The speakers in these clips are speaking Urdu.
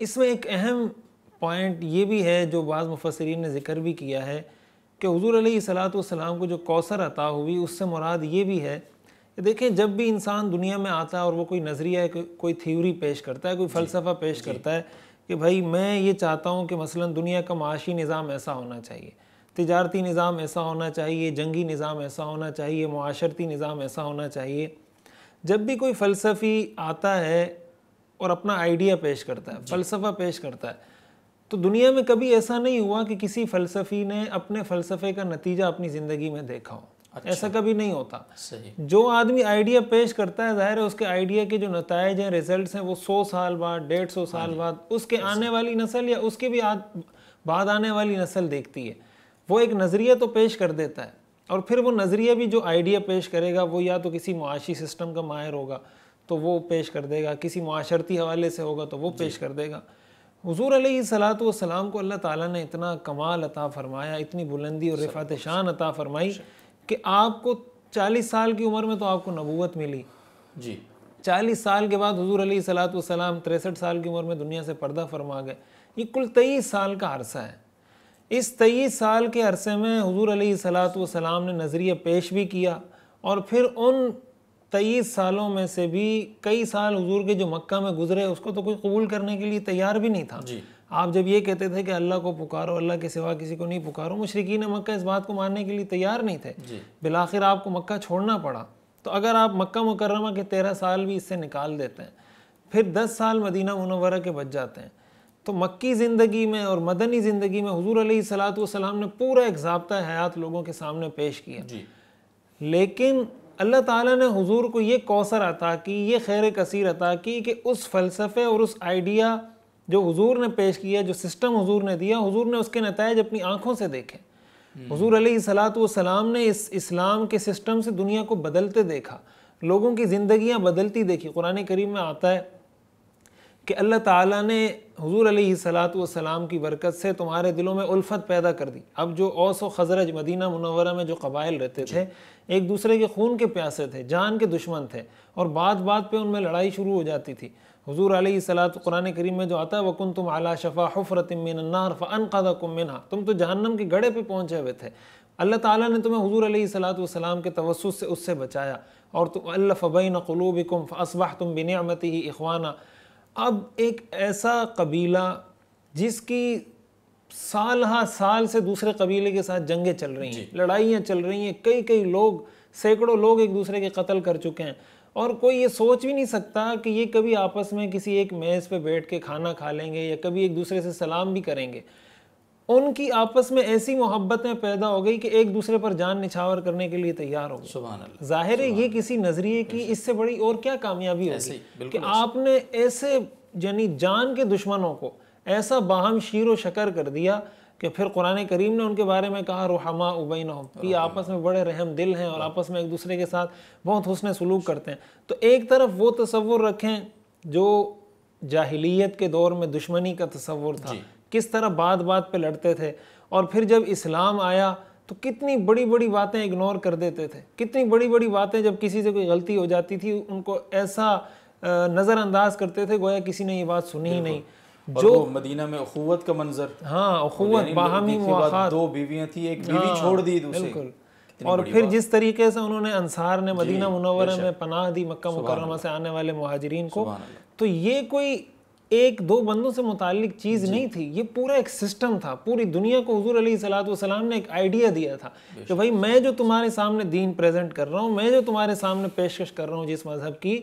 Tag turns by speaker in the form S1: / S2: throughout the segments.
S1: اس میں ایک اہم پوائنٹ یہ بھی ہے جو بعض مفسرین نے ذکر بھی کیا ہے کہ حضور علیہ صلاحات والسلام کو جو کوثر عطا ہوئی اس سے مراد یہ بھی ہے کہ دیکھیں جب بھی انسان دنیا میں آتا ہے اور وہ کوئی نظریہ کوئی تھیوری پیش کرتا ہے کوئی فلسفہ پیش جی۔ کرتا ہے کہ بھائی میں یہ چاہتا ہوں کہ مثلا دنیا کا معاشی نظام ایسا ہونا چاہیے تجارتی نظام ایسا ہونا چاہیے جنگی نظام ایسا ہونا چاہیے معاشرتی نظام ایسا ہونا چاہیے جب بھی کوئی فلسفی آتا ہے اور اپنا آئیڈیا پیش کرتا ہے جی۔ فلسفہ پیش کرتا ہے تو دنیا میں کبھی ایسا نہیں ہوا کہ کسی فلسفی نے اپنے فلسفے کا نتیجہ اپنی زندگی میں دیکھا ہو اچھا۔ ایسا کبھی نہیں ہوتا جو آدمی آئیڈیا پیش کرتا ہے ظاہر ہے اس کے آئیڈیا کے جو نتائج ہیں ریزلٹس ہیں وہ سو سال بعد ڈیڑھ سو سال ہاں جی۔ بعد اس کے آنے والی نسل یا اس کے بھی بعد آنے والی نسل دیکھتی ہے وہ ایک نظریہ تو پیش کر دیتا ہے اور پھر وہ نظریہ بھی جو آئیڈیا پیش کرے گا وہ یا تو کسی معاشی سسٹم کا ماہر ہوگا تو وہ پیش کر دے گا کسی معاشرتی حوالے سے ہوگا تو وہ جی۔ پیش کر دے گا حضور علیہ صلاحت والسلام کو اللہ تعالیٰ نے اتنا کمال عطا فرمایا اتنی بلندی اور رفعت شان عطا فرمائی کہ آپ کو چالیس سال کی عمر میں تو آپ کو نبوت ملی جی چالیس سال کے بعد حضور علیہ صلاحت والسلام تریسٹھ سال کی عمر میں دنیا سے پردہ فرما گئے یہ کل تیئیس سال کا عرصہ ہے اس تیئیس سال کے عرصے میں حضور علیہ صلاحت والسلام نے نظریہ پیش بھی کیا اور پھر ان تئیس سالوں میں سے بھی کئی سال حضور کے جو مکہ میں گزرے اس کو تو کوئی قبول کرنے کے لیے تیار بھی نہیں تھا جی۔ آپ جب یہ کہتے تھے کہ اللہ کو پکارو اللہ کے سوا کسی کو نہیں پکارو مشرقین مکہ اس بات کو ماننے کے لیے تیار نہیں تھے جی۔ بالآخر آپ کو مکہ چھوڑنا پڑا تو اگر آپ مکہ مکرمہ کے تیرہ سال بھی اس سے نکال دیتے ہیں پھر دس سال مدینہ منورہ کے بچ جاتے ہیں تو مکی زندگی میں اور مدنی زندگی میں حضور علیہ السلاۃ والسلام نے پورا ایک ضابطۂ حیات لوگوں کے سامنے پیش کیا جی۔ لیکن اللہ تعالیٰ نے حضور کو یہ کوثر عطا کی یہ خیر کثیر عطا کی کہ اس فلسفے اور اس آئیڈیا جو حضور نے پیش کیا جو سسٹم حضور نے دیا حضور نے اس کے نتائج اپنی آنکھوں سے دیکھے حضور علیہ صلاحت والسلام نے اس اسلام کے سسٹم سے دنیا کو بدلتے دیکھا لوگوں کی زندگیاں بدلتی دیکھی قرآن کریم میں آتا ہے کہ اللہ تعالیٰ نے حضور علیہ صلاحت والسلام کی برکت سے تمہارے دلوں میں الفت پیدا کر دی اب جو اوس و خزرج مدینہ منورہ میں جو قبائل رہتے تھے ایک دوسرے کے خون کے پیاسے تھے جان کے دشمن تھے اور بعد بات پہ ان میں لڑائی شروع ہو جاتی تھی حضور علیہ سلاۃ قرآن کریم میں جو آتا ہے وکن تم اعلیٰ شفا حفرتہ قدا منہا تم تو جہنم کے گڑھے پہ پہنچے ہوئے تھے اللہ تعالیٰ نے تمہیں حضور علیہ صلاح والسلام کے توسط سے اس سے بچایا اور تم اللہ فبین قلوبکم فاصبحتم بنعمتہ اخوانہ اب ایک ایسا قبیلہ جس کی سال ہاں سال سے دوسرے قبیلے کے ساتھ جنگیں چل رہی ہیں جی۔ لڑائیاں چل رہی ہیں کئی کئی لوگ سینکڑوں لوگ ایک دوسرے کے قتل کر چکے ہیں اور کوئی یہ سوچ بھی نہیں سکتا کہ یہ کبھی آپس میں کسی ایک میز پہ بیٹھ کے کھانا کھا لیں گے یا کبھی ایک دوسرے سے سلام بھی کریں گے ان کی آپس میں ایسی محبتیں پیدا ہو گئی کہ ایک دوسرے پر جان نچھاور کرنے کے لیے تیار ہو ظاہر ہے یہ کسی نظریے کی اس سے بڑی اور کیا کامیابی کہ آپ نے ایسے یعنی جان کے دشمنوں کو ایسا باہم شیر و شکر کر دیا کہ پھر قرآن کریم نے ان کے بارے میں کہا روحما ابین آپس میں بڑے رحم دل ہیں اور آپس میں ایک دوسرے کے ساتھ بہت حسن سلوک کرتے ہیں تو ایک طرف وہ تصور رکھیں جو جاہلیت کے دور میں دشمنی کا تصور تھا جی۔ کس طرح بات بات پہ لڑتے تھے اور پھر جب اسلام آیا تو کتنی بڑی بڑی باتیں اگنور کر دیتے تھے کتنی بڑی بڑی باتیں جب کسی سے کوئی غلطی ہو جاتی تھی ان کو ایسا نظر انداز کرتے تھے گویا کسی نے یہ بات سنی ہی نہیں جو مدینہ میں اخوت اخوت کا منظر ہاں یعنی باہمی مواخات دو بیویاں تھی ایک بیوی ہاں، چھوڑ دی بالکل اور پھر جس طریقے سے انہوں نے انصار نے جی، مدینہ منورہ میں پناہ دی مکہ مکرمہ سے آنے والے مہاجرین کو تو یہ کوئی ایک دو بندوں سے متعلق چیز جی۔ نہیں تھی یہ پورا ایک سسٹم تھا پوری دنیا کو حضور علیہ السلام والسلام نے ایک آئیڈیا دیا تھا کہ بھائی میں جو تمہارے سامنے دین پریزنٹ کر رہا ہوں میں جو تمہارے سامنے پیشکش کر رہا ہوں جس مذہب کی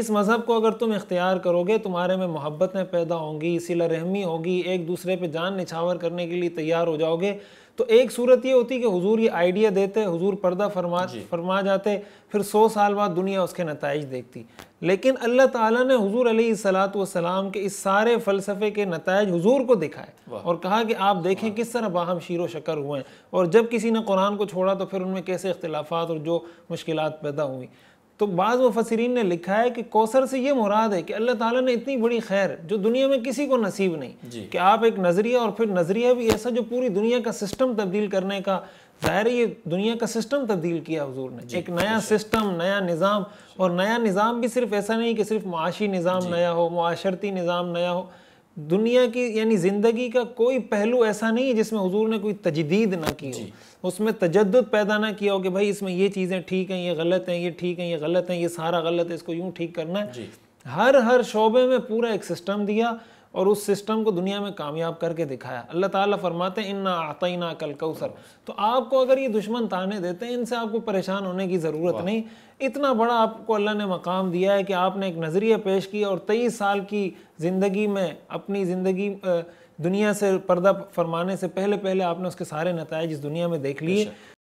S1: اس مذہب کو اگر تم اختیار کرو گے تمہارے میں محبتیں پیدا ہوں گی سیلہ رحمی ہوگی ایک دوسرے پہ جان نچھاور کرنے کے لیے تیار ہو جاؤ گے تو ایک صورت یہ ہوتی کہ حضور یہ آئیڈیا دیتے حضور پردہ جی۔ فرما جاتے پھر سو سال بعد دنیا اس کے نتائج دیکھتی لیکن اللہ تعالیٰ نے حضور علیہ الصلاط والسلام کے اس سارے فلسفے کے نتائج حضور کو دکھائے اور کہا کہ آپ دیکھیں کس طرح باہم شیر و شکر ہوئے ہیں اور جب کسی نے قرآن کو چھوڑا تو پھر ان میں کیسے اختلافات اور جو مشکلات پیدا ہوئیں تو بعض مفسرین نے لکھا ہے کہ کوثر سے یہ مراد ہے کہ اللہ تعالیٰ نے اتنی بڑی خیر جو دنیا میں کسی کو نصیب نہیں جی۔ کہ آپ ایک نظریہ اور پھر نظریہ بھی ایسا جو پوری دنیا کا سسٹم تبدیل کرنے کا ہے یہ دنیا کا سسٹم تبدیل کیا حضور نے جی، ایک نیا سسٹم نیا نظام اور نیا نظام بھی صرف ایسا نہیں کہ صرف معاشی نظام جی۔ نیا ہو معاشرتی نظام نیا ہو دنیا کی یعنی زندگی کا کوئی پہلو ایسا نہیں ہے جس میں حضور نے کوئی تجدید نہ کی ہو جی۔ اس میں تجدد پیدا نہ کیا ہو کہ بھائی اس میں یہ چیزیں ٹھیک ہیں یہ غلط ہیں یہ ٹھیک ہیں یہ غلط ہیں یہ سارا غلط ہے اس کو یوں ٹھیک کرنا ہے جی۔ ہر ہر شعبے میں پورا ایک سسٹم دیا اور اس سسٹم کو دنیا میں کامیاب کر کے دکھایا اللہ تعالیٰ فرماتے ان نہ عطع نہ کل تو آپ کو اگر یہ دشمن تانے دیتے ہیں ان سے آپ کو پریشان ہونے کی ضرورت نہیں اتنا بڑا آپ کو اللہ نے مقام دیا ہے کہ آپ نے ایک نظریہ پیش کیا اور تیئیس سال کی زندگی میں اپنی زندگی دنیا سے پردہ فرمانے سے پہلے پہلے آپ نے اس کے سارے نتائج اس دنیا میں دیکھ لیے